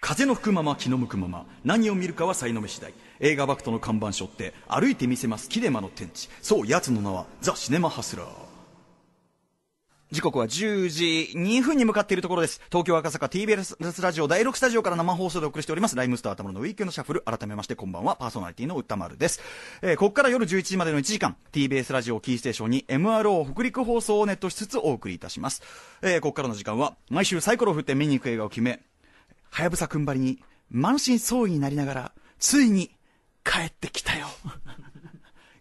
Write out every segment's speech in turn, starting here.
風の吹くまま気の向くまま何を見るかは才の目次第映画バクトの看板書って歩いてみせますキネマの天地そうやつの名はザ・シネマハスラー時刻は10時2分に向かっているところです。東京赤坂 TBS ラジオ第6スタジオから生放送でお送りしております。ライムスター歌丸のウィークのシャッフル。改めましてこんばんは、パーソナリティの歌丸です。えー、ここから夜11時までの1時間、TBS ラジオキーステーションに MRO 北陸放送をネットしつつお送りいたします。えー、ここからの時間は、毎週サイコロを振って見に行く映画を決め、はやぶさくんばりに、満身創痍になりながら、ついに、帰ってきたよ。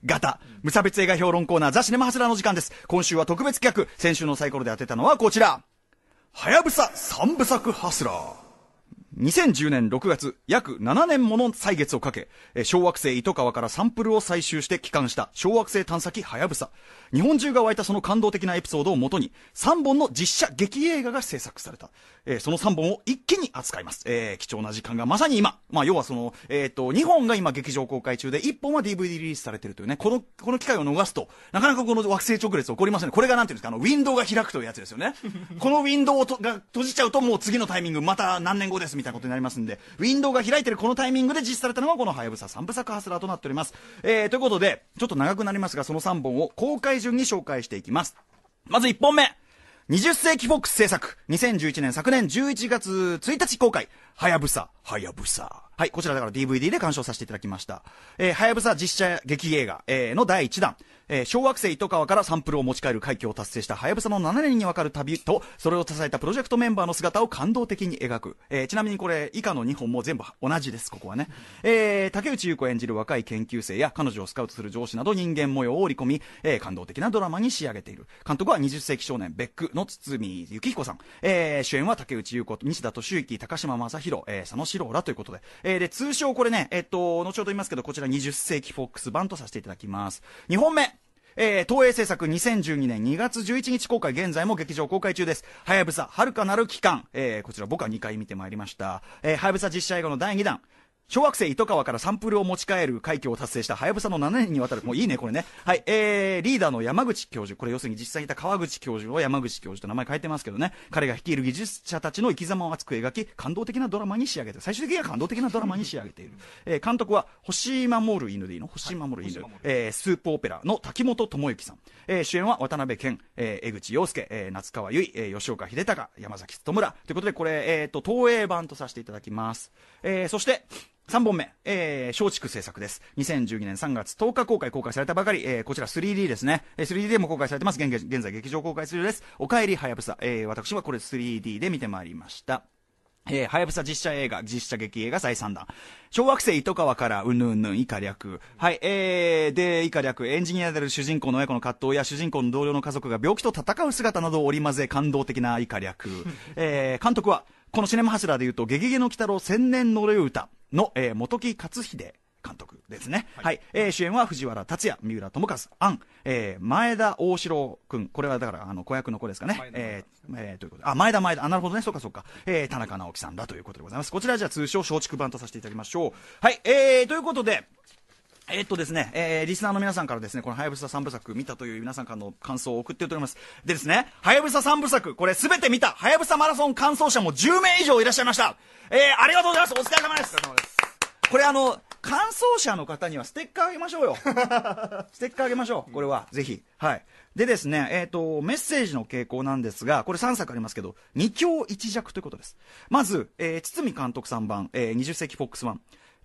ガタ、無差別映画評論コーナー、ザ・シネマハスラーの時間です。今週は特別企画、先週のサイコロで当てたのはこちら。はやぶさ三部作ハスラー。2010年6月、約7年もの歳月をかけ、小惑星糸川からサンプルを採集して帰還した小惑星探査機はやぶさ。日本中が湧いたその感動的なエピソードをもとに、3本の実写劇映画が制作された。えその3本を一気に扱います。えー、貴重な時間がまさに今。まあ、要はその、えっ、ー、と、2本が今劇場公開中で、1本は DVD リリースされてるというね、この、この機会を逃すと、なかなかこの惑星直列起こりません、ね。これがなんていうんですか、あの、ウィンドウが開くというやつですよね。このウィンドウをとが閉じちゃうと、もう次のタイミング、また何年後ですみたいな。たことになりますんで、ウィンドウが開いてるこのタイミングで実施されたのがこのはやぶさ3部作ハスラーとなっております。えー、ということで、ちょっと長くなりますが、その3本を公開順に紹介していきます。まず1本目。20世紀フォックス制作。2011年昨年11月1日公開。はやぶさ、はやぶさ。はい、こちらだから DVD で鑑賞させていただきました。えー、はやぶさ実写劇映画、えー、の第1弾。えー、小惑星糸川からサンプルを持ち帰る快挙を達成したはやぶさの7年にわかる旅と、それを支えたプロジェクトメンバーの姿を感動的に描く。えー、ちなみにこれ、以下の2本も全部同じです、ここはね。えー、竹内優子演じる若い研究生や彼女をスカウトする上司など人間模様を織り込み、えー、感動的なドラマに仕上げている。監督は20世紀少年、ベックの堤幸彦さん。えー、主演は竹内優子、西田敏行、高島正宏、えー、佐野史郎らということで、えー、で、通称これね、えっと、後ほど言いますけど、こちら20世紀フォックス版とさせていただきます。2本目えー、東映制作2012年2月11日公開、現在も劇場公開中です。はやぶさ、はるかなる期間。えー、こちら僕は2回見てまいりました。えー、はやぶさ実写映画の第2弾。小惑星糸川からサンプルを持ち帰る快挙を達成したはやぶさの7年にわたる、もういいね、これね。はい、えー、リーダーの山口教授、これ要するに実際にいた川口教授を山口教授と名前変えてますけどね、彼が率いる技術者たちの生き様を熱く描き、感動的なドラマに仕上げて、最終的には感動的なドラマに仕上げている。えー、監督は、星守る犬でいいの星守る犬、はい、えー、スープオペラの滝本智之さん。えー、主演は渡辺健、えー、江口洋介、えー、夏川由衣、えー、吉岡秀隆、山崎努村。ということで、これ、えっ、ー、と、東映版とさせていただきます。えー、そして、3本目、えー、松竹製作です。2012年3月10日公開、公開されたばかり、えー、こちら 3D ですね。えー、3D でも公開されてます。現現在劇場公開するようです。お帰り、はやぶさ。えー、私はこれ 3D で見てまいりました。えー、はやぶさ実写映画、実写劇映画再三弾。小惑星糸川からうぬうぬん以下略。はい、えー、で、以下略、エンジニアである主人公の親子の葛藤や主人公の同僚の家族が病気と戦う姿などを織り交ぜ感動的な以下略。えー、監督は、このシネマ柱でいうと、ゲゲゲの鬼太郎千年呪い歌の、えー、本木克秀監督ですね、はいはい、えー、主演は藤原竜也、三浦友和、ン、えー、前田大城郎君、これはだからあの子役の子ですかね、前田えということであ前田、前田、あなるほどね、そうかそうか、えー、田中直樹さんだということでございます、こちらじゃあ通称、松竹版とさせていただきましょう。はい、えー、ということで、えっとですね、えー、リスナーの皆さんからですね、このはやぶさ3部作見たという皆さんからの感想を送っております。でですね、はやぶさ3部作、これすべて見た、はやぶさマラソン完走者も10名以上いらっしゃいました。えー、ありがとうございます。お疲れ様です。ですこれあの、感想者の方にはステッカーあげましょうよ。ステッカーあげましょう。これは、ぜひ。はい。でですね、えっ、ー、と、メッセージの傾向なんですが、これ3作ありますけど、2強1弱ということです。まず、えー、堤監督3番、えー、20世紀フォックス1。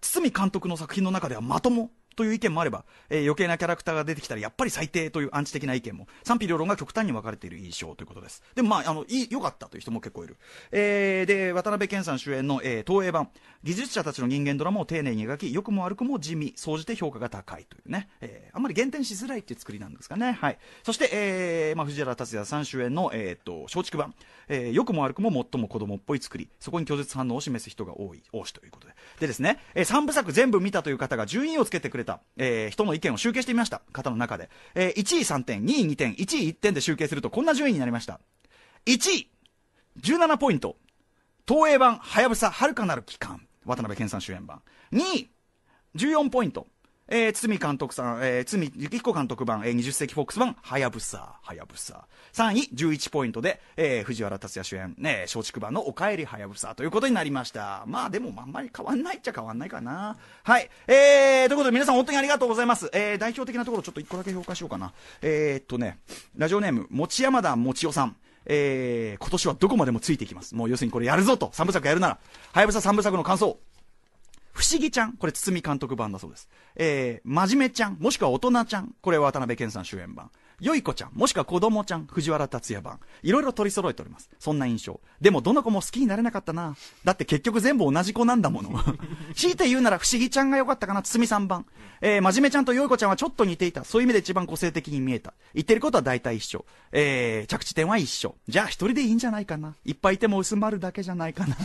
堤監督の作品の中ではまともという意見もあれば、えー、余計なキャラクターが出てきたらやっぱり最低というアンチ的な意見も賛否両論が極端に分かれている印象ということですでもまああのいい良かったという人も結構いる、えー、で渡辺謙さん主演の、えー、東映版技術者たちの人間ドラマを丁寧に描き良くも悪くも地味総じて評価が高いというね、えー、あんまり減点しづらいっていう作りなんですかねはいそして、えーまあ、藤原竜也さん主演の、えーと、松竹版、えー、良くも悪くも最も子供っぽい作りそこに拒絶反応を示す人が多い王しということででですね、えー、3部作全部見たという方が順位をつけてくれた、えー、人の意見を集計してみました、方の中で。えー、1位3点、2位2点、1位1点で集計するとこんな順位になりました。1位、17ポイント、東映版、はやぶさ、はるかなる期間、渡辺謙さん主演版。2位、14ポイント、えー、堤監督さん、えー、堤幸彦監督版、えー、20世紀フォックス版、はやぶさ、はやぶさ。3位、11ポイントで、えー、藤原竜也主演、ね、松竹版のおかえりはやぶさということになりました。まあでも、あんまり変わんないっちゃ変わんないかな。はい。えー、ということで皆さん本当にありがとうございます。えー、代表的なところちょっと一個だけ評価しようかな。えー、っとね、ラジオネーム、持山田持代さん。えー、今年はどこまでもついていきます。もう要するにこれやるぞと、三部作やるなら。はやぶさ三部作の感想。不思議ちゃん、これ堤監督版だそうです。えー、真面目ちゃん、もしくは大人ちゃん、これは渡辺謙さん主演版。よい子ちゃん、もしくは子供ちゃん、藤原達也版。いろいろ取り揃えております。そんな印象。でも、どの子も好きになれなかったな。だって結局全部同じ子なんだもの。強いて言うなら、不思議ちゃんが良かったかな、堤さん版。えー、真面目ちゃんとよい子ちゃんはちょっと似ていた。そういう意味で一番個性的に見えた。言ってることは大体一緒。えー、着地点は一緒。じゃあ、一人でいいんじゃないかな。いっぱいいても薄まるだけじゃないかな。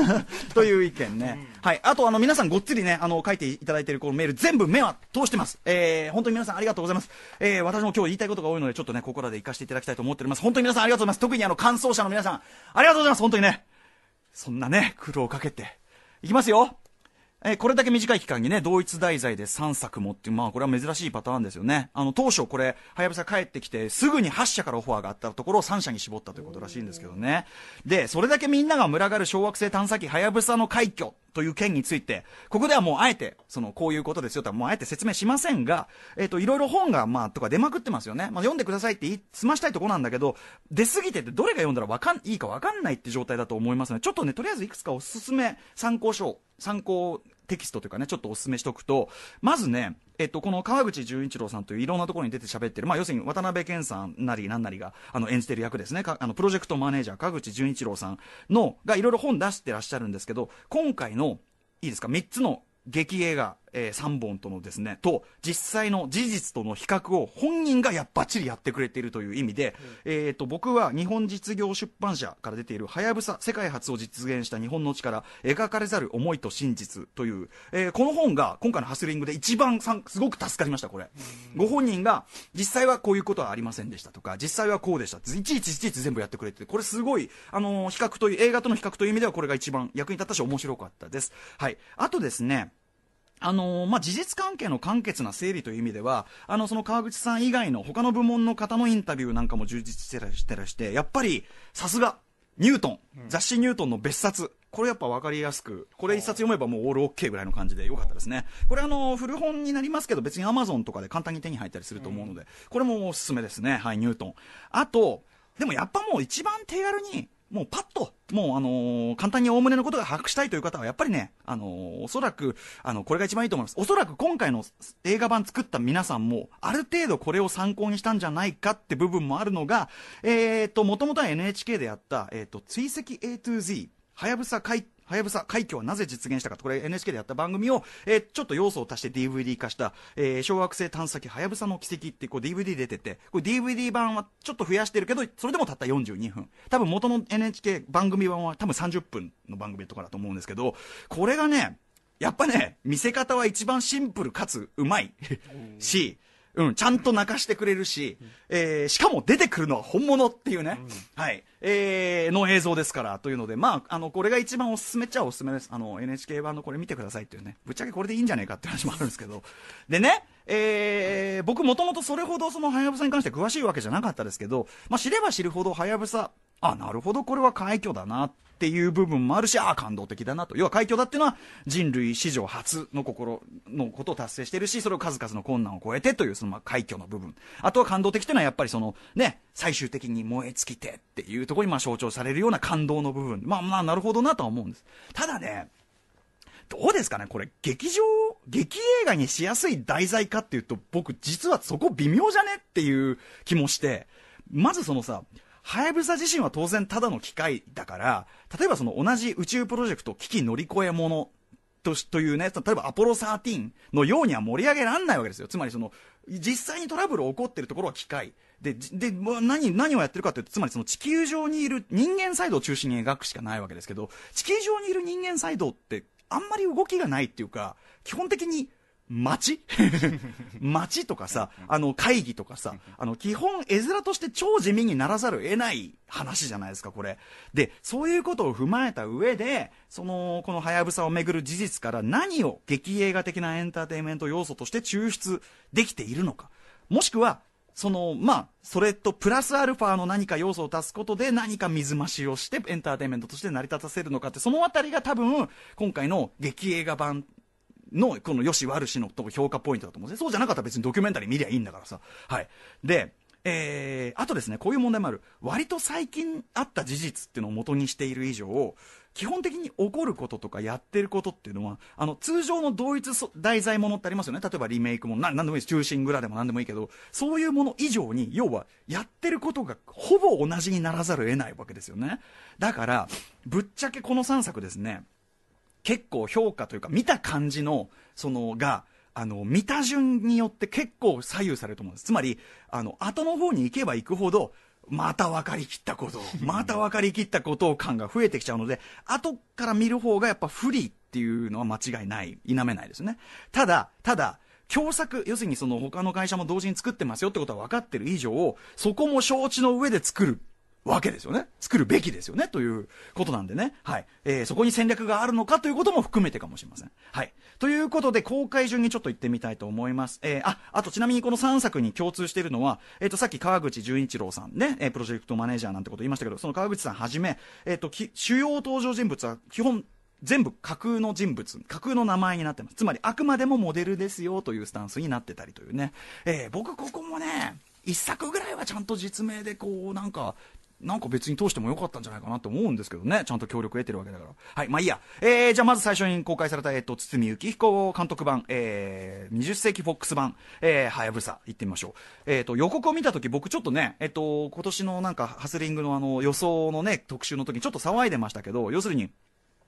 という意見ね。はい。あと、あの、皆さんごっつりね、あの、書いていただいているこのメール、全部目は通してます。えー、本当に皆さんありがとうございます。えー、私も今日言いたいことが多いので、ちょっとね、ここらで行かせていただきたいと思っております。本当に皆さんありがとうございます。特にあの、感想者の皆さん、ありがとうございます。本当にね、そんなね、苦労をかけて。いきますよ。えー、これだけ短い期間にね、同一題材で3作もっていう、まあこれは珍しいパターンですよね。あの、当初これ、はやぶさ帰ってきて、すぐに8社からオファーがあったところを3社に絞ったということらしいんですけどね。で、それだけみんなが群がる小惑星探査機はやぶさの快挙。という件について、ここではもうあえて、その、こういうことですよとはもうあえて説明しませんが、えっ、と、いろいろ本が、まあ、とか出まくってますよね。まあ、読んでくださいって言い、済ましたいとこなんだけど、出すぎててどれが読んだらわかん、いいかわかんないって状態だと思いますの、で、ちょっとね、とりあえずいくつかおすすめ、参考書、参考テキストというかね、ちょっとお勧めしておくと、まずね、えっと、この川口純一郎さんといういろんなところに出て喋ってる、まあ、要するに渡辺謙さんなりなんなりが、あの、演じてる役ですね、あの、プロジェクトマネージャー、川口純一郎さんの、がいろいろ本出してらっしゃるんですけど、今回の、いいですか、3つの劇映画、えー、3本とのですね、と、実際の事実との比較を本人がやっばっちりやってくれているという意味で、うん、えっ、ー、と、僕は日本実業出版社から出ている、はやぶさ、世界初を実現した日本の力、描かれざる思いと真実という、えー、この本が今回のハスリングで一番さんすごく助かりました、これ、うん。ご本人が、実際はこういうことはありませんでしたとか、実際はこうでした。いちいちいちいち全部やってくれて、これすごい、あのー、比較という、映画との比較という意味ではこれが一番役に立ったし面白かったです。はい。あとですね、あのまあ、事実関係の簡潔な整理という意味ではあのその川口さん以外の他の部門の方のインタビューなんかも充実してらしてらしてやっぱりさすがニュートン、雑誌「ニュートン」の別冊これやっぱ分かりやすく、これ一冊読めばもうオールオッケーぐらいの感じでよかったですね。これあの、古本になりますけど、別にアマゾンとかで簡単に手に入ったりすると思うので、これもおすすめですね。はい、ニュートン。あと、でもやっぱもう一番手軽にもうパッと、もうあのー、簡単に概ねのことが把握したいという方は、やっぱりね、あのー、おそらく、あの、これが一番いいと思います。おそらく今回の映画版作った皆さんも、ある程度これを参考にしたんじゃないかって部分もあるのが、えっ、ー、と、もともとは NHK でやった、えっ、と、追跡 A to Z、はやぶさ海はやぶさ快挙はなぜ実現したかこれ NHK でやった番組を、えー、ちょっと要素を足して DVD 化した、えー、小惑星探査機はやぶさの奇跡ってこう DVD 出てて、これ DVD 版はちょっと増やしてるけど、それでもたった42分。多分元の NHK 番組版は多分30分の番組とかだと思うんですけど、これがね、やっぱね、見せ方は一番シンプルかつうまいし、うん、ちゃんと泣かしてくれるし、えー、しかも出てくるのは本物っていうね、うん、はい、えー、の映像ですから、というので、まあ、あの、これが一番おすすめっちゃおすすめです。あの、NHK 版のこれ見てくださいっていうね、ぶっちゃけこれでいいんじゃねえかって話もあるんですけど、でね、えー、僕もともとそれほどそのはやぶさに関して詳しいわけじゃなかったですけど、まあ、知れば知るほどはやぶさ、あ、なるほど、これは快挙だなっていう部分もあるし、ああ、感動的だなと。要は快挙だっていうのは人類史上初の心のことを達成してるし、それを数々の困難を超えてというそのま快挙の部分。あとは感動的っていうのはやっぱりそのね、最終的に燃え尽きてっていうところにま象徴されるような感動の部分。まあまあなるほどなとは思うんです。ただね、どうですかねこれ、劇場、劇映画にしやすい題材かっていうと、僕、実はそこ微妙じゃねっていう気もして、まずそのさ、はやぶさ自身は当然ただの機械だから、例えばその同じ宇宙プロジェクト危機乗り越えものとというね、例えばアポロ13のようには盛り上げられないわけですよ。つまりその、実際にトラブル起こってるところは機械。で、で、何、何をやってるかというと、つまりその地球上にいる人間サイドを中心に描くしかないわけですけど、地球上にいる人間サイドってあんまり動きがないっていうか、基本的に 街とかさ、あの会議とかさ、あの基本絵面として超地味にならざるを得ない話じゃないですか、これ。で、そういうことを踏まえた上で、その、このはやぶさをめぐる事実から何を劇映画的なエンターテインメント要素として抽出できているのか。もしくは、その、まあ、それとプラスアルファの何か要素を足すことで何か水増しをしてエンターテインメントとして成り立たせるのかって、そのあたりが多分、今回の劇映画版の、この良し悪しのとこ評価ポイントだと思うんですね。そうじゃなかったら別にドキュメンタリー見りゃいいんだからさ。はい。で、えー、あとですね、こういう問題もある。割と最近あった事実っていうのを元にしている以上、基本的に起こることとかやってることっていうのは、あの、通常の同一題材ものってありますよね。例えばリメイクも、なんでもいいです。中心蔵でも何でもいいけど、そういうもの以上に、要は、やってることがほぼ同じにならざるを得ないわけですよね。だから、ぶっちゃけこの3作ですね、結構評価というか、見た感じの、その、が、あの、見た順によって結構左右されると思うんです。つまり、あの、後の方に行けば行くほど、また分かりきったこと、また分かりきったこと感が増えてきちゃうので、後から見る方がやっぱ不利っていうのは間違いない、否めないですね。ただ、ただ、共作、要するにその他の会社も同時に作ってますよってことは分かってる以上、そこも承知の上で作るわけですよね。作るべきですよね。ということなんでね。はい。えー、そこに戦略があるのかということも含めてかもしれません。はい。ということで、公開順にちょっと行ってみたいと思います。えー、あ、あとちなみにこの3作に共通しているのは、えっ、ー、と、さっき川口純一郎さんね、えプロジェクトマネージャーなんてこと言いましたけど、その川口さんはじめ、えっ、と、主要登場人物は基本、全部架空の人物、架空の名前になってます。つまり、あくまでもモデルですよというスタンスになってたりというね。え僕、ここもね、一作ぐらいはちゃんと実名でこうなんかなんか別に通してもよかったんじゃないかなと思うんですけどね。ちゃんと協力得てるわけだから。はい、まあいいや。えー、じゃあまず最初に公開された、えっ、ー、と、堤幸彦監督版、えー、20世紀フォックス版、えー、はやぶさ、行ってみましょう。えっ、ー、と、予告を見たとき、僕ちょっとね、えっ、ー、と、今年のなんか、ハスリングのあの、予想のね、特集の時にちょっと騒いでましたけど、要するに、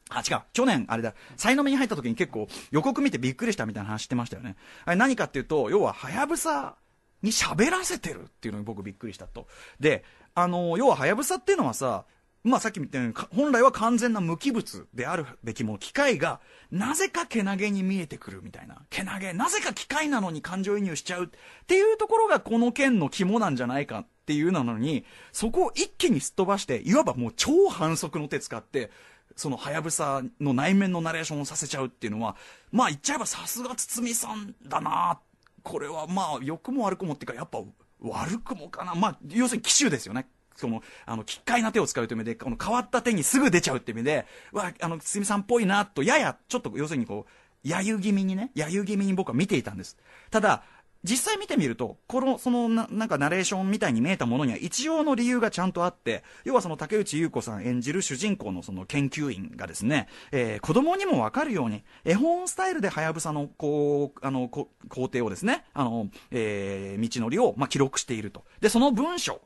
あ、違う。去年、あれだ。才能目に入った時に結構予告見てびっくりしたみたいな話してましたよね。あれ何かっていうと、要は、はやぶさに喋らせてるっていうのに僕びっくりしたと。で、あの、要ははやぶさっていうのはさ、まあさっきも言ったように、本来は完全な無機物であるべきもの、機械が、なぜかけなげに見えてくるみたいな。けなげ、なぜか機械なのに感情移入しちゃうっていうところがこの件の肝なんじゃないかっていうなのに、そこを一気にすっ飛ばして、いわばもう超反則の手使って、そのはやぶさの内面のナレーションをさせちゃうっていうのは、まあ言っちゃえばさすが堤さんだなっこれはまあ、良くも悪くもっていうか、やっぱ悪くもかな。まあ、要するに奇襲ですよね。その、あの、奇怪な手を使うという意味で、この変わった手にすぐ出ちゃうっていう意味で、わ、あの、堤さんっぽいな、と、やや、ちょっと、要するにこう、揶揄気味にね、揶揄気味に僕は見ていたんです。ただ、実際見てみると、この、そのな、なんかナレーションみたいに見えたものには一応の理由がちゃんとあって、要はその竹内優子さん演じる主人公のその研究員がですね、えー、子供にもわかるように、絵本スタイルではやぶさの、こう、あの、こ工程をですね、あの、えー、道のりを、まあ、記録していると。で、その文章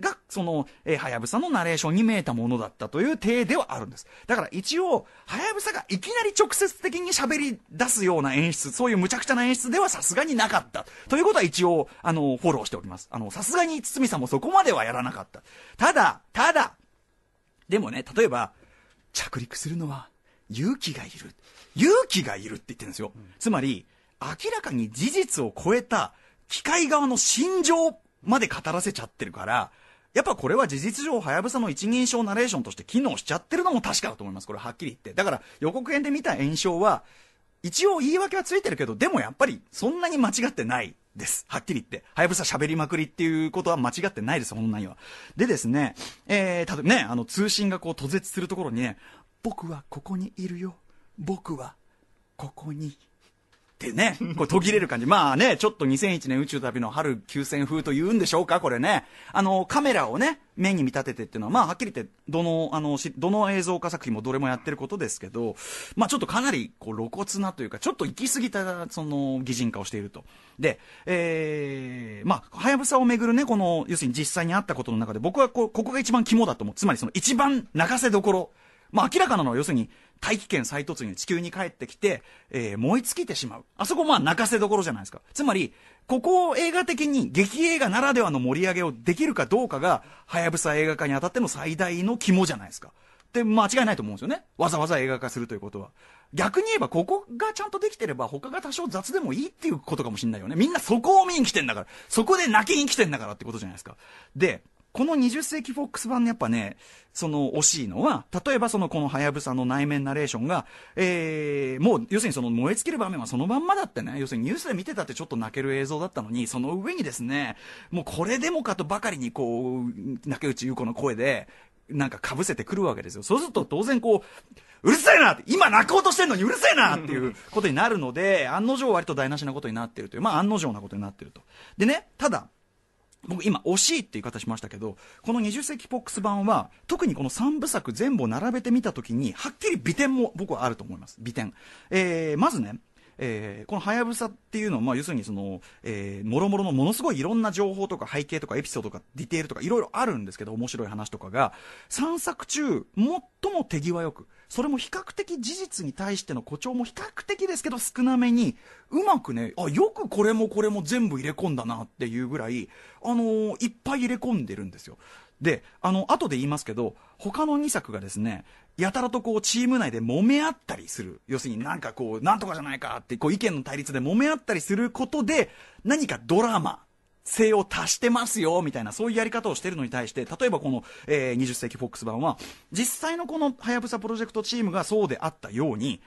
が、その、えー、はやぶさのナレーションに見えたものだったという体ではあるんです。だから一応、はやぶさがいきなり直接的に喋り出すような演出、そういう無茶苦茶な演出ではさすがになかった。ということは一応、あの、フォローしております。あの、さすがに堤さんもそこまではやらなかった。ただ、ただ、でもね、例えば、着陸するのは勇気がいる。勇気がいるって言ってるんですよ。うん、つまり、明らかに事実を超えた機械側の心情まで語らせちゃってるから、やっぱこれは事実上はやぶさの一人称ナレーションとして機能しちゃってるのも確かだと思いますこれはっきり言ってだから予告編で見た炎症は一応言い訳はついてるけどでもやっぱりそんなに間違ってないです。はっきり言って。はやぶさ喋りまくりっていうことは間違ってないです、本内は。でですね、えー、たね、あの、通信がこう途絶するところにね、僕はここにいるよ。僕はここにってね、こう途切れる感じ。まあね、ちょっと2001年宇宙旅の春休戦風というんでしょうか、これね。あの、カメラをね、目に見立ててっていうのは、まあはっきり言って、どの、あの、どの映像化作品もどれもやってることですけど、まあちょっとかなり、こう、露骨なというか、ちょっと行き過ぎた、その、擬人化をしていると。で、えー、まあ、はやぶさをめぐるね、この、要するに実際にあったことの中で、僕はこう、ここが一番肝だと思う。つまりその、一番泣かせどころ。まあ明らかなのは要するに、大気圏再突入、地球に帰ってきて、えー、燃え尽きてしまう。あそこまあ泣かせどころじゃないですか。つまり、ここを映画的に劇映画ならではの盛り上げをできるかどうかが、はやぶさ映画化にあたっての最大の肝じゃないですか。って間違いないと思うんですよね。わざわざ映画化するということは。逆に言えば、ここがちゃんとできてれば、他が多少雑でもいいっていうことかもしんないよね。みんなそこを見に来てんだから。そこで泣きに来てんだからってことじゃないですか。で、この20世紀フォックス版のやっぱね、その惜しいのは、例えばそのこのはやぶさの内面ナレーションが、えー、もう要するにその燃え尽きる場面はそのまんまだってね、要するにニュースで見てたってちょっと泣ける映像だったのに、その上にですね、もうこれでもかとばかりにこう、中内優子の声で、なんか被せてくるわけですよ。そうすると当然こう、うるせえなって今泣こうとしてんのにうるせえなっていうことになるので、案の定割と台無しなことになってるという、まあ案の定なことになってると。でね、ただ、僕今惜しいって言い方しましたけどこの20世紀ポックス版は特にこの3部作全部を並べてみた時にはっきり美点も僕はあると思います美点、えー、まずねえー、この「はやぶさ」っていうのは、まあ、要するにその、えー、もろもろのものすごいいろんな情報とか背景とかエピソードとかディテールとかいろいろあるんですけど面白い話とかが3作中最も手際よくそれも比較的事実に対しての誇張も比較的ですけど少なめに、うまくね、あ、よくこれもこれも全部入れ込んだなっていうぐらい、あのー、いっぱい入れ込んでるんですよ。で、あの、後で言いますけど、他の2作がですね、やたらとこう、チーム内で揉め合ったりする。要するになんかこう、なんとかじゃないかって、こう、意見の対立で揉め合ったりすることで、何かドラマ性を足してますよみたいなそういうやり方をしてるのに対して例えばこの、えー、20世紀フォックス版は実際のこのはやぶさプロジェクトチームがそうであったように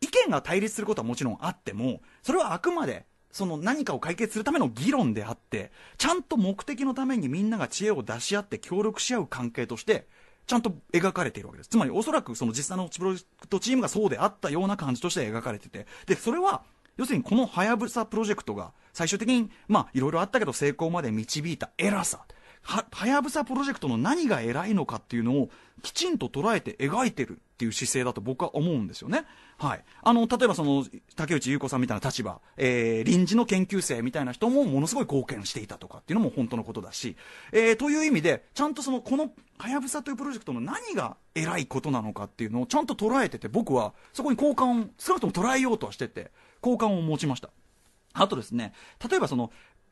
意見が対立することはもちろんあってもそれはあくまでその何かを解決するための議論であってちゃんと目的のためにみんなが知恵を出し合って協力し合う関係としてちゃんと描かれているわけです。つまりおそらくその実際のプロジェクトチームがそうであったような感じとして描かれてて。で、それは要するにこのはやぶさプロジェクトが最終的にまあいろいろあったけど成功まで導いた偉さはやぶさプロジェクトの何が偉いのかっていうのをきちんと捉えて描いてるっていう姿勢だと僕は思うんですよね。はい。あの、例えばその、竹内優子さんみたいな立場、えー、臨時の研究生みたいな人もものすごい貢献していたとかっていうのも本当のことだし、えー、という意味で、ちゃんとその、この、はやぶさというプロジェクトの何が偉いことなのかっていうのをちゃんと捉えてて、僕はそこに好感を少なくとも捉えようとはしてて、好感を持ちましたあとですね例えばその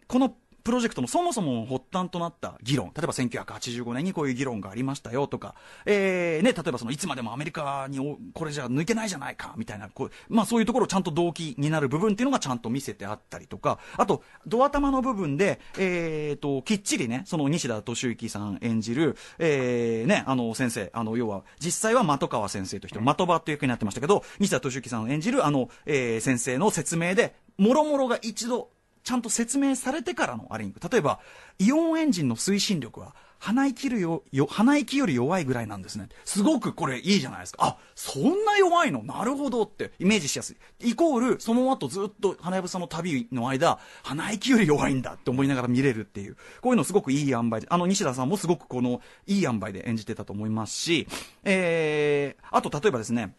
このプロジェクトのそもそも発端となった議論例えば1985年にこういう議論がありましたよとか、えーね、例えばそのいつまでもアメリカにおこれじゃ抜けないじゃないかみたいなこう、まあ、そういうところをちゃんと動機になる部分っていうのがちゃんと見せてあったりとかあと、ド頭の部分で、えーと、きっちりねその西田敏行さん演じる、えーね、あの先生あの要は実際は的川先生として的場という役になってましたけど西田敏行さん演じるあの、えー、先生の説明でもろもろが一度ちゃんと説明されてからのアリング例えばイオンエンジンの推進力は鼻息るよよ鼻息より弱いぐらいなんですねすごくこれいいじゃないですかあそんな弱いのなるほどってイメージしやすいイコールその後ずっと花藪さんの旅の間鼻息より弱いんだって思いながら見れるっていうこういうのすごくいい塩梅であの西田さんもすごくこのいい塩梅で演じてたと思いますし、えー、あと例えばですね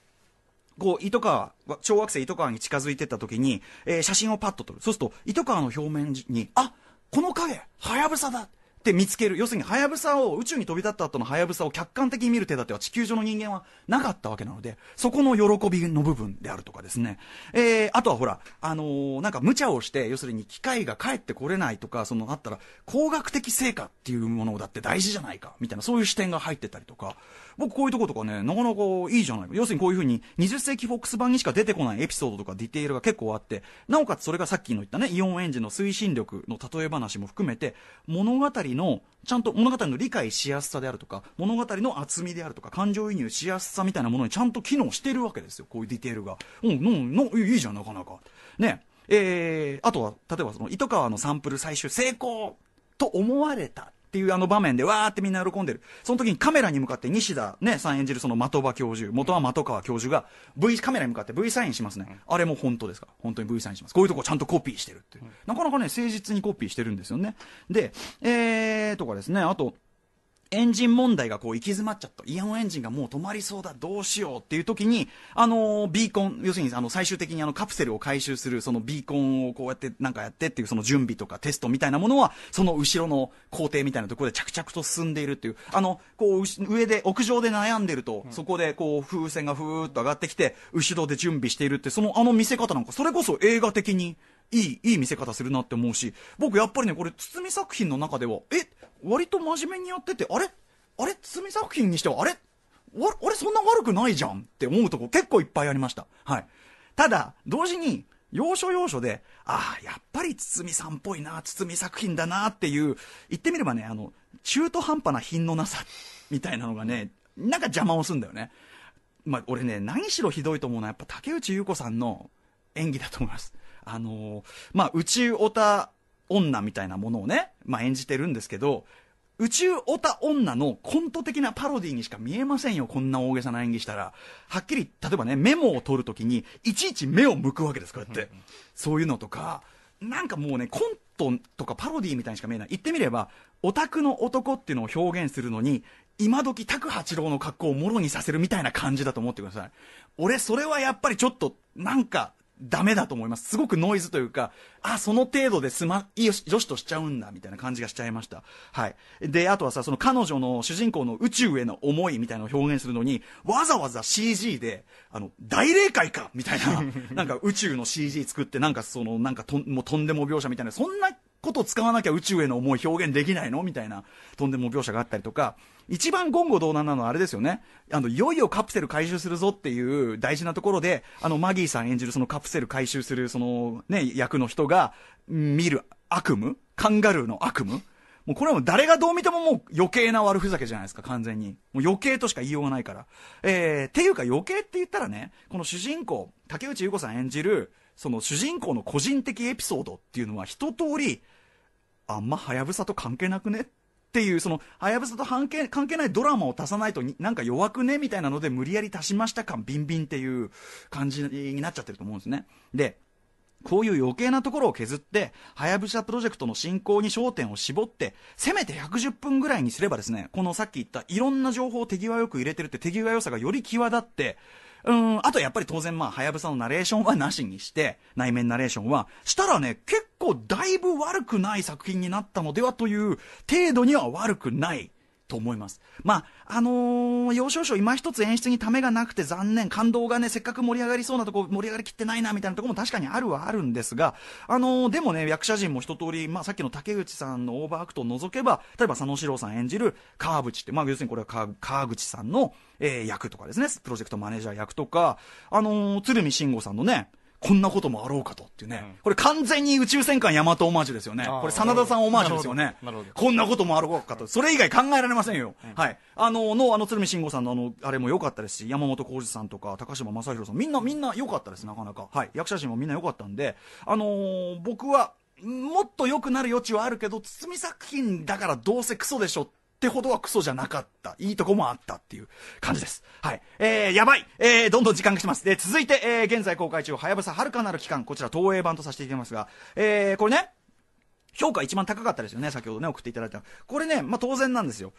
こう、糸川、小惑星糸川に近づいてった時に、えー、写真をパッと撮る。そうすると、糸川の表面に、あこの影、はやぶさだって見つける。要するに、はやぶさを、宇宙に飛び立った後のはやぶさを客観的に見る手立ては地球上の人間はなかったわけなので、そこの喜びの部分であるとかですね。えー、あとはほら、あのー、なんか無茶をして、要するに機械が帰ってこれないとか、その、あったら、工学的成果っていうものだって大事じゃないか、みたいな、そういう視点が入ってたりとか、僕こういうとことかね、なかなかいいじゃないか。要するにこういうふうに、20世紀フォックス版にしか出てこないエピソードとかディテールが結構あって、なおかつそれがさっきの言ったね、イオンエンジンの推進力の例え話も含めて、物語の、ちゃんと物語の理解しやすさであるとか、物語の厚みであるとか、感情移入しやすさみたいなものにちゃんと機能してるわけですよ、こういうディテールが。うん、うん、うん、いいじゃん、なかなか。ね。えー、あとは、例えばその、糸川のサンプル採終。成功と思われたっていうあの場面でわーってみんな喜んでる。その時にカメラに向かって西田ね、さん演じるその的場教授、元は的川教授が V、カメラに向かって V サインしますね。あれも本当ですか本当に V サインします。こういうとこちゃんとコピーしてるって。なかなかね、誠実にコピーしてるんですよね。で、えーとかですね、あと、エンジン問題がこう行き詰まっちゃった。イオンエンジンがもう止まりそうだ。どうしようっていう時に、あのー、ビーコン、要するにあの、最終的にあの、カプセルを回収する、そのビーコンをこうやってなんかやってっていうその準備とかテストみたいなものは、その後ろの工程みたいなところで着々と進んでいるっていう、あの、こう、上で、屋上で悩んでると、そこでこう、風船がふーっと上がってきて、後ろで準備しているって、その、あの見せ方なんか、それこそ映画的に、いい、いい見せ方するなって思うし、僕やっぱりね、これ、堤作品の中では、え割と真面目にやってて、あれあれ堤作品にしては、あれわ、あれそんな悪くないじゃんって思うとこ結構いっぱいありました。はい。ただ、同時に、要所要所で、ああ、やっぱり堤さんっぽいな、堤作品だなっていう、言ってみればね、あの、中途半端な品のなさ、みたいなのがね、なんか邪魔をすんだよね。まあ、俺ね、何しろひどいと思うのは、やっぱ竹内優子さんの演技だと思います。あのー、まあ、宇宙オタ女みたいなものをね、まあ、演じてるんですけど、宇宙オタ女のコント的なパロディにしか見えませんよ、こんな大げさな演技したら。はっきり、例えばね、メモを取るときに、いちいち目を向くわけです、こうやって。そういうのとか、なんかもうね、コントとかパロディみたいにしか見えない。言ってみれば、オタクの男っていうのを表現するのに、今時拓八郎の格好をもろにさせるみたいな感じだと思ってください。俺、それはやっぱりちょっと、なんか、ダメだと思います。すごくノイズというか、あ、その程度で済ま、いいよしとしちゃうんだ、みたいな感じがしちゃいました。はい。で、あとはさ、その彼女の主人公の宇宙への思いみたいなのを表現するのに、わざわざ CG で、あの、大霊界かみたいな、なんか宇宙の CG 作って、なんかその、なんかとん、もうとんでも描写みたいな、そんなこと使わなきゃ宇宙への思い表現できないのみたいな、とんでも描写があったりとか、一番言語道断なのはあれですよね。あの、いよいよカプセル回収するぞっていう大事なところで、あの、マギーさん演じるそのカプセル回収する、その、ね、役の人が、見る悪夢カンガルーの悪夢もうこれはもう誰がどう見てももう余計な悪ふざけじゃないですか、完全に。もう余計としか言いようがないから。えー、っていうか余計って言ったらね、この主人公、竹内優子さん演じる、その主人公の個人的エピソードっていうのは一通り、あんまはやぶさと関係なくねっていうそのはやぶさと関係関係ないドラマを足さないとなんか弱くねみたいなので無理やり足しました感ビンビンっていう感じになっちゃってると思うんですね。でこういう余計なところを削って、はやぶさプロジェクトの進行に焦点を絞って、せめて110分ぐらいにすればですね、このさっき言ったいろんな情報を手際よく入れてるって手際良さがより際立って、うん、あとやっぱり当然まあ、はやぶさのナレーションはなしにして、内面ナレーションは、したらね、結構だいぶ悪くない作品になったのではという、程度には悪くないと思います。まあ、あのー、要所要所今一つ演出にためがなくて残念、感動がね、せっかく盛り上がりそうなとこ盛り上がりきってないな、みたいなとこも確かにあるはあるんですが、あのー、でもね、役者陣も一通り、まあ、さっきの竹内さんのオーバーアクトを除けば、例えば佐野史郎さん演じる川淵って、まあ、要するにこれは川口さんの、えー、役とかですね、プロジェクトマネージャー役とか、あのー、鶴見慎吾さんのね、こんなこともあろうかとっていうね、うん、これ完全に宇宙戦艦ヤマトオマージュですよね。これ真田さんオマージュですよね。こんなこともあろうかと。それ以外考えられませんよ。うん、はい。あの、の、あの、鶴見慎吾さんのあの、あれも良かったですし、山本浩二さんとか、高嶋正宏さん、みんな、みんな良かったです、なかなか。はい。役者陣もみんな良かったんで、あのー、僕は、もっと良くなる余地はあるけど、堤作品だからどうせクソでしょっってほどはクソじゃなかった。いいとこもあったっていう感じです。はい。えー、やばいえー、どんどん時間が来てます。で、続いて、えー、現在公開中、はやぶさ遥かなる期間、こちら東映版とさせていただきますが、えー、これね、評価一番高かったですよね、先ほどね、送っていただいた。これね、まあ、当然なんですよ。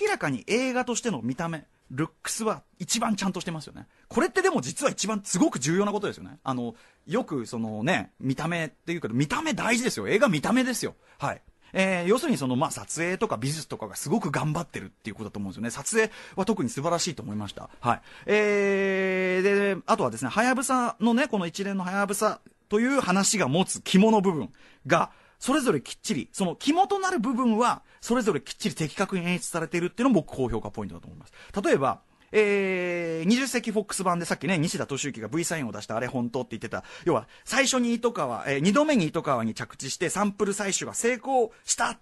明らかに映画としての見た目、ルックスは一番ちゃんとしてますよね。これってでも実は一番すごく重要なことですよね。あの、よくそのね、見た目っていうけど、見た目大事ですよ。映画見た目ですよ。はい。えー、要するにその、まあ、撮影とか美術とかがすごく頑張ってるっていうことだと思うんですよね。撮影は特に素晴らしいと思いました。はい。えー、で、あとはですね、はやぶさのね、この一連のはやぶさという話が持つ肝の部分が、それぞれきっちり、その肝となる部分は、それぞれきっちり的確に演出されているっていうのも高評価ポイントだと思います。例えば、えー、20世紀フォックス版でさっきね、西田敏行が V サインを出したあれ本当って言ってた、要は、最初に糸川、えー、2度目に糸川に着地してサンプル採取が成功した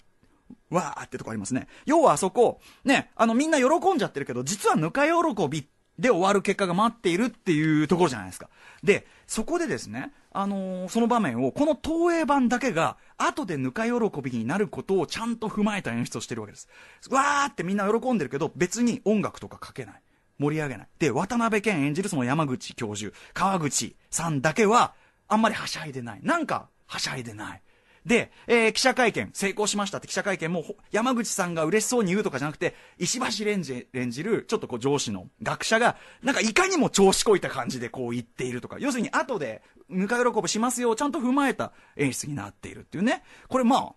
わーってとこありますね。要はあそこ、ね、あのみんな喜んじゃってるけど、実はぬか喜びで終わる結果が待っているっていうところじゃないですか。で、そこでですね、あのー、その場面を、この東映版だけが、後でぬか喜びになることをちゃんと踏まえた演出をしてるわけです。わーってみんな喜んでるけど、別に音楽とかかけない。盛り上げない。で、渡辺謙演じるその山口教授、川口さんだけは、あんまりはしゃいでない。なんか、はしゃいでない。で、えー、記者会見、成功しましたって記者会見も、山口さんが嬉しそうに言うとかじゃなくて、石橋レンジ演じる、ちょっとこう上司の学者が、なんかいかにも調子こいた感じでこう言っているとか、要するに後で、ぬか喜びしますよ、ちゃんと踏まえた演出になっているっていうね。これまあ、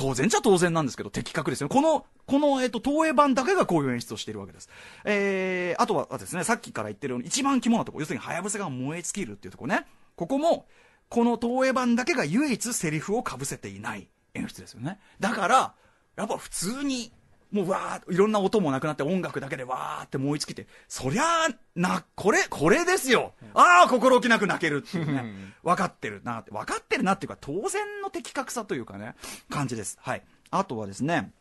当然じゃ当然なんですけど、的確ですよね。この、この、えっと、東映版だけがこういう演出をしているわけです。えー、あとはですね、さっきから言ってるように、一番肝なとこ、要するに、はやぶさが燃え尽きるっていうとこね。ここも、この東映版だけが唯一セリフをかぶせていない演出ですよね。だから、やっぱ普通にもうわーいろんな音もなくなって音楽だけでわーって燃え尽きて、そりゃあ、な、これ、これですよ。ああ、心置きなく泣けるっていうね。分かってるなって、分かってるなっていうか、当然の的確さというかね、感じです。はい。あとはですね、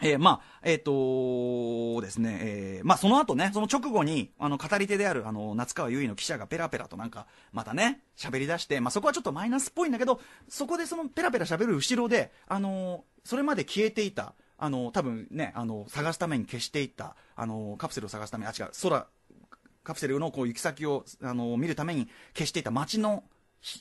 えー、まあ、えっ、ー、とですね、えー、まあ、その後ね、その直後に、あの、語り手である、あの、夏川優衣の記者がペラペラとなんか、またね、喋り出して、まあ、そこはちょっとマイナスっぽいんだけど、そこでそのペラペラ喋る後ろで、あのそれまで消えていた、あの多分ねあの探すために消していったあのカプセルを探すためにあ違う空カプセルのこう行き先をあの見るために消していた街の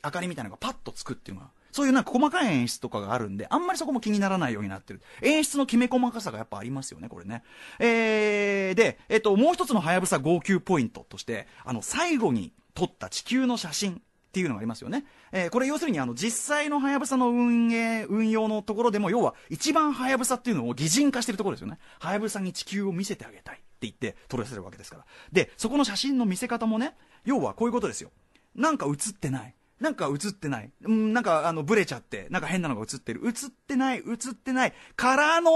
明かりみたいなのがパッとつくっていうのがそういうなんか細かい演出とかがあるんで、あんまりそこも気にならないようになってる。演出のきめ細かさがやっぱありますよね、これね。えー、で、えっと、もう一つのはやぶさ号泣ポイントとして、あの、最後に撮った地球の写真っていうのがありますよね。えー、これ要するにあの実際のはやぶさの運営、運用のところでも要は一番はやぶさっていうのを擬人化してるところですよね。はやぶさに地球を見せてあげたいって言って撮らせるわけですから。で、そこの写真の見せ方もね、要はこういうことですよ。なんか写ってない。なんか映ってない。うん、なんかあの、ブレちゃって、なんか変なのが映ってる。映ってない、映ってない。からの、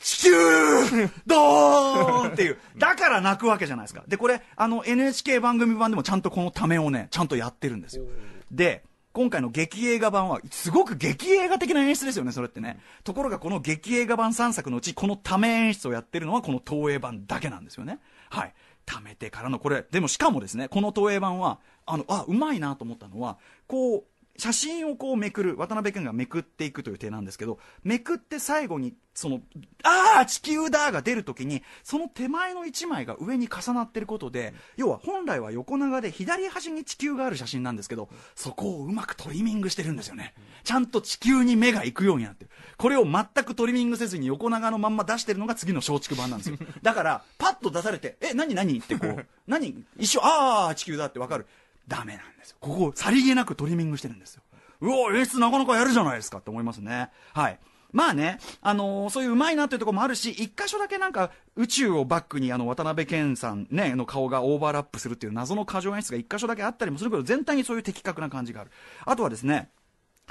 シュードーンっていう。だから泣くわけじゃないですか。で、これ、あの、NHK 番組版でもちゃんとこのためをね、ちゃんとやってるんですよ。で、今回の劇映画版は、すごく劇映画的な演出ですよね、それってね。ところが、この劇映画版3作のうち、このため演出をやってるのは、この東映版だけなんですよね。はい。貯めてからのこれ、でもしかもですね、この東映版は、あの、あ、うまいなと思ったのは、こう、写真をこうめくる、渡辺君がめくっていくという手なんですけど、めくって最後に、その、ああ地球だが出るときに、その手前の1枚が上に重なってることで、要は本来は横長で左端に地球がある写真なんですけど、そこをうまくトリミングしてるんですよね。ちゃんと地球に目が行くようになってる。これを全くトリミングせずに横長のまんま出してるのが次の松竹版なんですよ。だから、パッと出されて、え、何何ってこう、何一瞬、ああ地球だってわかる。ダメなんですよ。ここをさりげなくトリミングしてるんですよ。うお、演出なかなかやるじゃないですかって思いますね。はい。まあね、あのー、そういううまいなっていうところもあるし、一箇所だけなんか、宇宙をバックにあの、渡辺謙さんね、の顔がオーバーラップするっていう謎の過剰演出が一箇所だけあったりもするけど、全体にそういう的確な感じがある。あとはですね、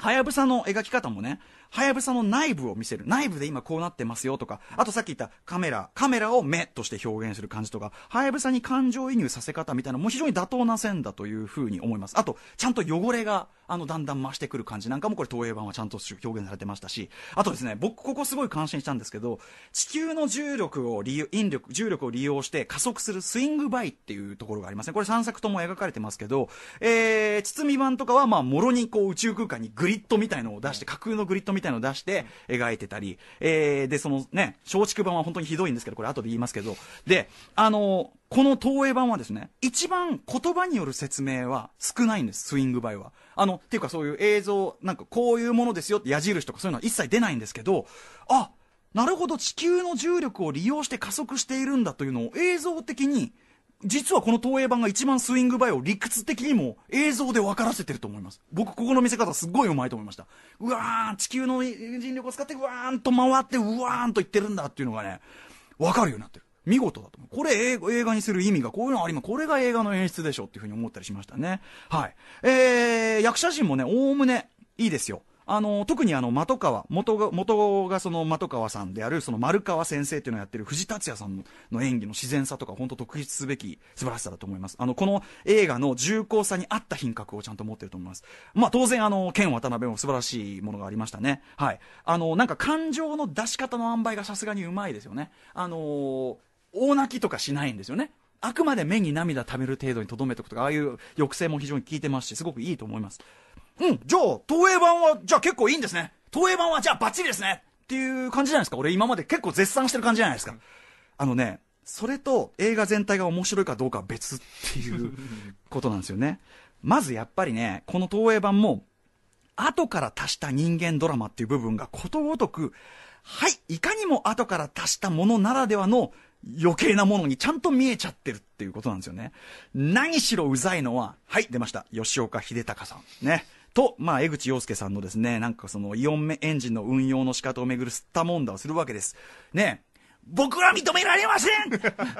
はやぶさの描き方もね、はやぶさの内部を見せる。内部で今こうなってますよとか、あとさっき言ったカメラ、カメラを目として表現する感じとか、はやぶさに感情移入させ方みたいなも非常に妥当な線だというふうに思います。あと、ちゃんと汚れが、あの、だんだん増してくる感じなんかもこれ東映版はちゃんと表現されてましたし、あとですね、僕ここすごい感心したんですけど、地球の重力を利用、引力、重力を利用して加速するスイングバイっていうところがありますね。これ3作とも描かれてますけど、えー、包み版とかはまあ、もろにこう宇宙空間にググリッドみたいのを出して、架空のグリッドみたいのを出して描いてたり、えー、で、そのね、松竹版は本当にひどいんですけど、これ後で言いますけど、で、あのこの東映版はですね、一番言葉による説明は少ないんです、スイングバイは。あの、っていうかそういう映像、なんかこういうものですよって矢印とかそういうのは一切出ないんですけど、あ、なるほど地球の重力を利用して加速しているんだというのを映像的に実はこの東映版が一番スイングバイを理屈的にも映像で分からせてると思います。僕、ここの見せ方すっごいうまいと思いました。うわーん、地球の人力を使って、うわーんと回って、うわーんと言ってるんだっていうのがね、分かるようになってる。見事だとこれ映画にする意味がこういうのあります。これが映画の演出でしょっていうふうに思ったりしましたね。はい。えー、役者陣もね、おおむねいいですよ。あの特にあの的川元が元がその的川さんであるその丸川先生というのをやってる藤達也さんの演技の自然さとか本当特筆すべき素晴らしさだと思いますあのこの映画の重厚さに合った品格をちゃんと持ってると思いますまあ当然あの剣渡辺も素晴らしいものがありましたねはいあのなんか感情の出し方の塩梅がさすがにうまいですよねあの大泣きとかしないんですよねあくまで目に涙ためる程度にとどめておくとか、ああいう抑制も非常に効いてますし、すごくいいと思います。うん、じゃあ、東映版は、じゃあ結構いいんですね。東映版はじゃあバッチリですね。っていう感じじゃないですか。俺今まで結構絶賛してる感じじゃないですか。あのね、それと映画全体が面白いかどうかは別っていうことなんですよね。まずやっぱりね、この東映版も、後から足した人間ドラマっていう部分がことごとく、はい、いかにも後から足したものならではの余計なものにちゃんと見えちゃってるっていうことなんですよね。何しろうざいのは、はい、出ました。吉岡秀隆さん。ね。と、まあ、江口洋介さんのですね、なんかそのイオンエンジンの運用の仕方をめぐるすった問題をするわけです。ね僕は認められません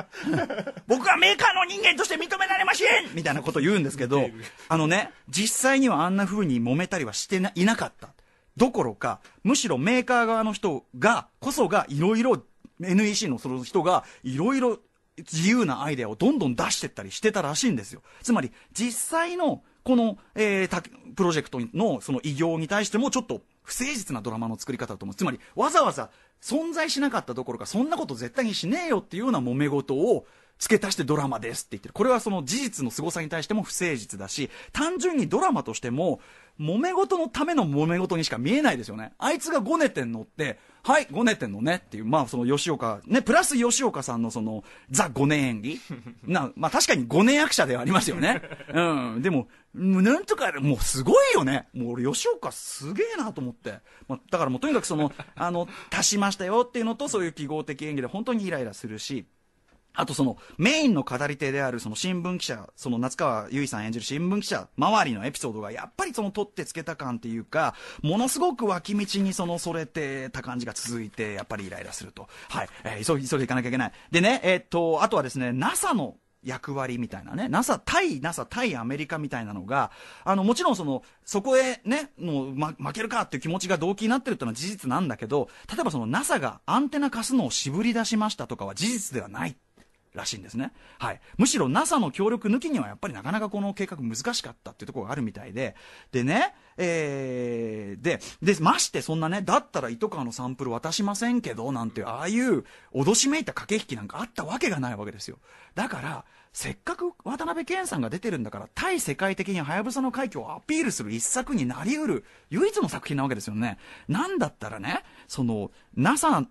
僕はメーカーの人間として認められませんみたいなこと言うんですけど、あのね、実際にはあんな風に揉めたりはしてないなかった。どころか、むしろメーカー側の人が、こそがいろいろ、NEC のその人がいろいろ自由なアイデアをどんどん出してったりしてたらしいんですよ。つまり、実際のこの、えー、プロジェクトのその偉業に対してもちょっと不誠実なドラマの作り方だと思う。つまり、わざわざ存在しなかったどころか、そんなこと絶対にしねえよっていうような揉め事を、付け足してドラマですって言ってる。これはその事実の凄さに対しても不誠実だし、単純にドラマとしても、揉め事のための揉め事にしか見えないですよね。あいつがごねてんのって、はい、ごねてんのねっていう、まあその吉岡、ね、プラス吉岡さんのその、ザ・ごね演技 な、まあ確かにごね役者ではありますよね。うん。でも、なんとか、もうすごいよね。もう俺吉岡すげえなと思って。まあ、だからもうとにかくその、あの、足しましたよっていうのと、そういう記号的演技で本当にイライラするし、あとそのメインの語り手であるその新聞記者、その夏川優衣さん演じる新聞記者周りのエピソードがやっぱりその取ってつけた感っていうか、ものすごく脇道にそのそれてた感じが続いて、やっぱりイライラすると。はい。えー、急い、急いでいかなきゃいけない。でね、えー、っと、あとはですね、NASA の役割みたいなね、NASA、対 NASA、対アメリカみたいなのが、あの、もちろんその、そこへね、もう、ま、負けるかっていう気持ちが動機になってるっていうのは事実なんだけど、例えばその NASA がアンテナ貸すのを絞り出しましたとかは事実ではないらしいんですね、はい、むしろ NASA の協力抜きにはやっぱりなかなかこの計画難しかったっていうところがあるみたいででね、えー、ででましてそんなねだったら糸川のサンプル渡しませんけどなんてああいう脅しめいた駆け引きなんかあったわけがないわけですよだからせっかく渡辺謙さんが出てるんだから対世界的にはやぶさの快挙をアピールする一作になりうる唯一の作品なわけですよねなんだったらねその NASA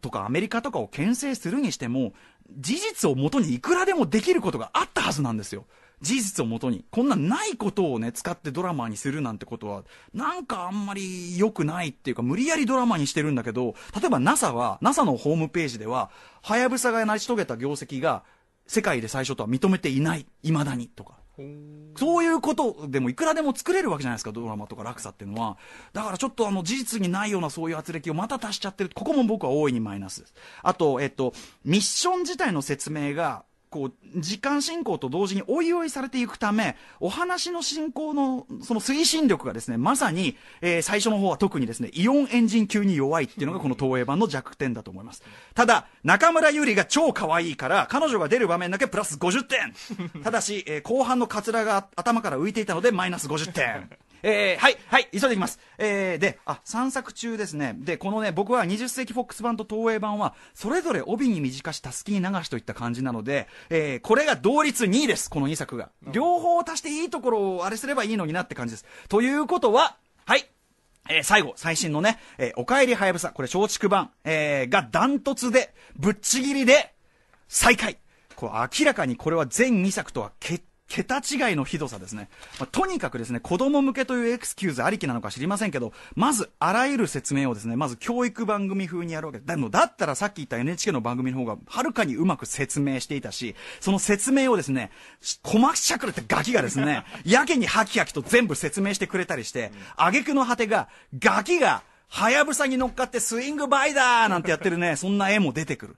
とかアメリカとかを牽制するにしても事実をもとにいくらでもできることがあったはずなんですよ。事実をもとに。こんなないことをね、使ってドラマにするなんてことは、なんかあんまり良くないっていうか、無理やりドラマにしてるんだけど、例えば NASA は、NASA のホームページでは、はやぶさが成し遂げた業績が、世界で最初とは認めていない、未だに、とか。そういうことでもいくらでも作れるわけじゃないですか、ドラマとか落差っていうのは。だからちょっとあの事実にないようなそういう圧力をまた足しちゃってる。ここも僕は大いにマイナスです。あと、えっと、ミッション自体の説明が、こう、時間進行と同時においおいされていくため、お話の進行のその推進力がですね、まさに、えー、最初の方は特にですね、イオンエンジン級に弱いっていうのがこの東映版の弱点だと思います。ただ、中村ゆりが超可愛いから、彼女が出る場面だけプラス50点。ただし、えー、後半のカツラが頭から浮いていたのでマイナス50点。えー、はい、はい、急いでいきます。えー、で、あ、散策中ですね。で、このね、僕は20世紀フォックス版と東映版は、それぞれ帯に短し、たすきに流しといった感じなので、えー、これが同率2位です、この2作が。両方足していいところをあれすればいいのになって感じです。ということは、はい、えー、最後、最新のね、えー、おかえりはやぶさ、これ松竹版、えー、がダントツで、ぶっちぎりで、再開。こう、明らかにこれは全2作とは決桁違いのひどさですね。まあ、とにかくですね、子供向けというエクスキューズありきなのか知りませんけど、まずあらゆる説明をですね、まず教育番組風にやるわけです。でもだったらさっき言った NHK の番組の方がはるかにうまく説明していたし、その説明をですね、細かしゃくれってガキがですね、や けにハキハキと全部説明してくれたりして、挙句の果てが、ガキが、はやぶさに乗っかってスイングバイだーなんてやってるね、そんな絵も出てくる。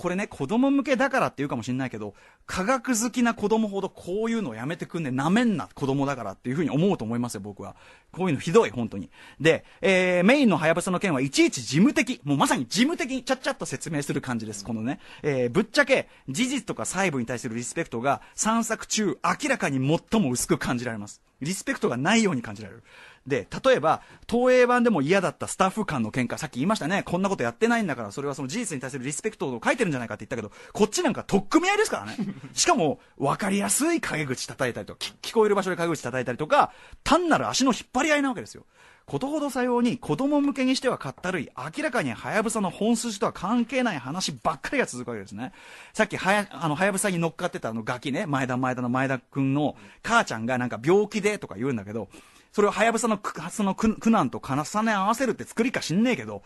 これね、子供向けだからって言うかもしんないけど、科学好きな子供ほどこういうのをやめてくんね、なめんな、子供だからっていうふうに思うと思いますよ、僕は。こういうのひどい、本当に。で、えー、メインのハヤブサの件はいちいち事務的、もうまさに事務的にちゃっちゃっと説明する感じです、このね。えー、ぶっちゃけ、事実とか細部に対するリスペクトが散策中、明らかに最も薄く感じられます。リスペクトがないように感じられる。で、例えば、東映版でも嫌だったスタッフ間の喧嘩、さっき言いましたね、こんなことやってないんだから、それはその事実に対するリスペクトを書いてるんじゃないかって言ったけど、こっちなんか取っ組み合いですからね。しかも、分かりやすい陰口叩いたりとか、聞こえる場所で陰口叩いたりとか、単なる足の引っ張り合いなわけですよ。ことほどさように子供向けにしてはかったるい、明らかにハヤブサの本筋とは関係ない話ばっかりが続くわけですね。さっきはや、あの、ハヤブサに乗っかってたあのガキね、前田前田の前田くんの母ちゃんがなんか病気でとか言うんだけど、それをはやぶさのその苦難と悲しさに合わせるって作りか知んねえけど、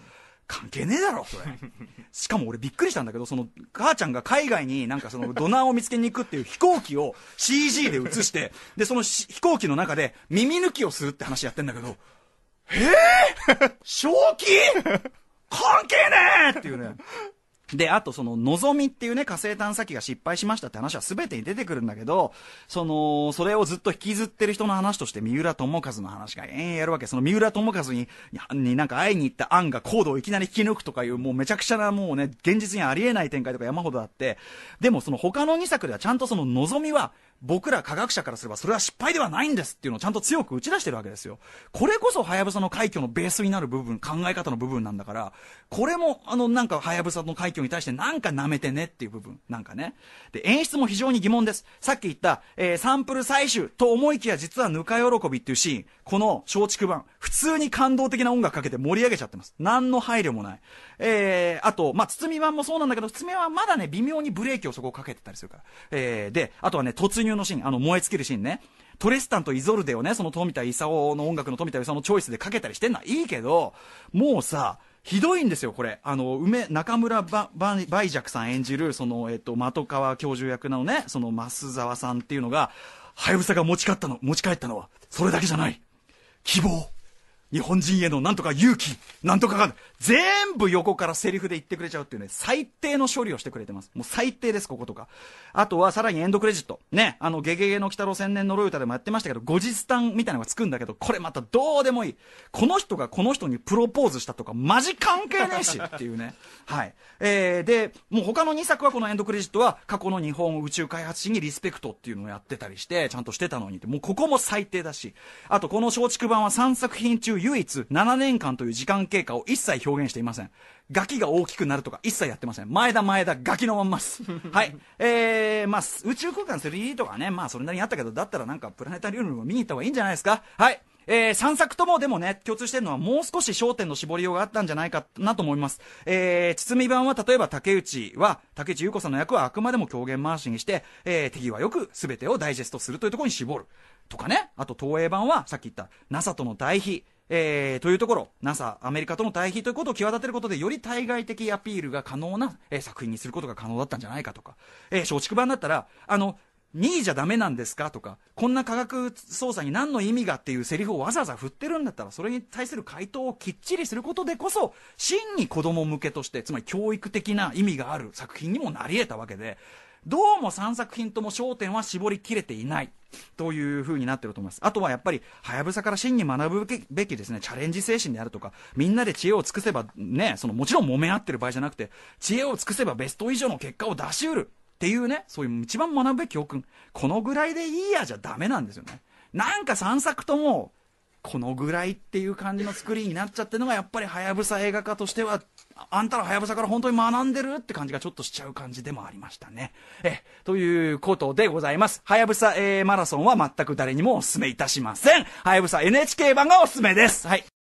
関係ねえだろ、それ。しかも俺びっくりしたんだけど、その、母ちゃんが海外になんかその、ドナーを見つけに行くっていう飛行機を CG で映して、で、その飛行機の中で耳抜きをするって話やってんだけど、えぇ、ー、正気関係ねえっていうね。で、あとその、のぞみっていうね、火星探査機が失敗しましたって話は全てに出てくるんだけど、その、それをずっと引きずってる人の話として、三浦友和の話が延々やるわけ。その三浦友和に、になんか会いに行った案がコードをいきなり引き抜くとかいう、もうめちゃくちゃなもうね、現実にありえない展開とか山ほどあって、でもその他の2作ではちゃんとその、のぞみは、僕ら科学者からすればそれは失敗ではないんですっていうのをちゃんと強く打ち出してるわけですよ。これこそハヤブサの快挙のベースになる部分、考え方の部分なんだから、これもあのなんかハヤブサの快挙に対してなんか舐めてねっていう部分、なんかね。で、演出も非常に疑問です。さっき言った、えー、サンプル採取と思いきや実はぬか喜びっていうシーン、この松竹版、普通に感動的な音楽かけて盛り上げちゃってます。何の配慮もない。えー、あと、まあ、包み版もそうなんだけど、包み版はまだね、微妙にブレーキをそこをかけてたりするから。えー、で、あとはね、突入入のシーン、あの、燃え尽きるシーンね。トリスタンとイゾルデをね、その富田勲の音楽の富田勲のチョイスでかけたりしてんのはいいけど、もうさ、ひどいんですよ、これ。あの、梅、中村梅若さん演じる、その、えっと、的川教授役のね、その、増沢さんっていうのが、はやぶさが持ち帰ったの、持ち帰ったのは、それだけじゃない。希望。日本人へのなんとか勇気、なんとかが、全部横からセリフで言ってくれちゃうっていうね、最低の処理をしてくれてます。もう最低です、こことか。あとは、さらにエンドクレジット。ね、あの、ゲゲゲの鬼太郎千年のロイタでもやってましたけど、後日談みたいなのがつくんだけど、これまたどうでもいい。この人がこの人にプロポーズしたとか、マジ関係ねえしっていうね。はい。えー、で、もう他の2作はこのエンドクレジットは、過去の日本宇宙開発史にリスペクトっていうのをやってたりして、ちゃんとしてたのにって、もうここも最低だし。あと、この松竹版は3作品中中唯一7年間という時間経過を一切表現していません。ガキが大きくなるとか一切やってません。前田前田、ガキのまんます。はい。えー、まあ、宇宙空間 3D とかね、まあそれなりにあったけど、だったらなんかプラネタリウムも見に行った方がいいんじゃないですかはい。えー、3作ともでもね、共通してるのはもう少し焦点の絞りようがあったんじゃないかなと思います。えー、包み版は例えば竹内は、竹内優子さんの役はあくまでも狂言回しにして、えー、手際よく全てをダイジェストするというところに絞る。とかね、あと東映版はさっき言った NASA との対比、えー、というところ NASA アメリカとの対比ということを際立てることでより対外的アピールが可能な、えー、作品にすることが可能だったんじゃないかとか、えー、松竹版だったらあの2位じゃダメなんですかとかこんな科学捜査に何の意味がっていうセリフをわざわざ振ってるんだったらそれに対する回答をきっちりすることでこそ真に子供向けとしてつまり教育的な意味がある作品にもなり得たわけでどうも3作品とも焦点は絞りきれていない。という風になってると思います。あとはやっぱり、はやぶさから真に学ぶべきですね、チャレンジ精神であるとか、みんなで知恵を尽くせば、ね、そのもちろん揉め合ってる場合じゃなくて、知恵を尽くせばベスト以上の結果を出し得るっていうね、そういう一番学ぶべき教訓。このぐらいでいいやじゃダメなんですよね。なんか3作とも、このぐらいっていう感じの作りになっちゃってるのがやっぱりはやぶさ映画化としてはあんたらはやぶさから本当に学んでるって感じがちょっとしちゃう感じでもありましたね。え、ということでございます。はやぶさ、えー、マラソンは全く誰にもお勧めいたしません。はやぶさ NHK 版がおすすめです。はい。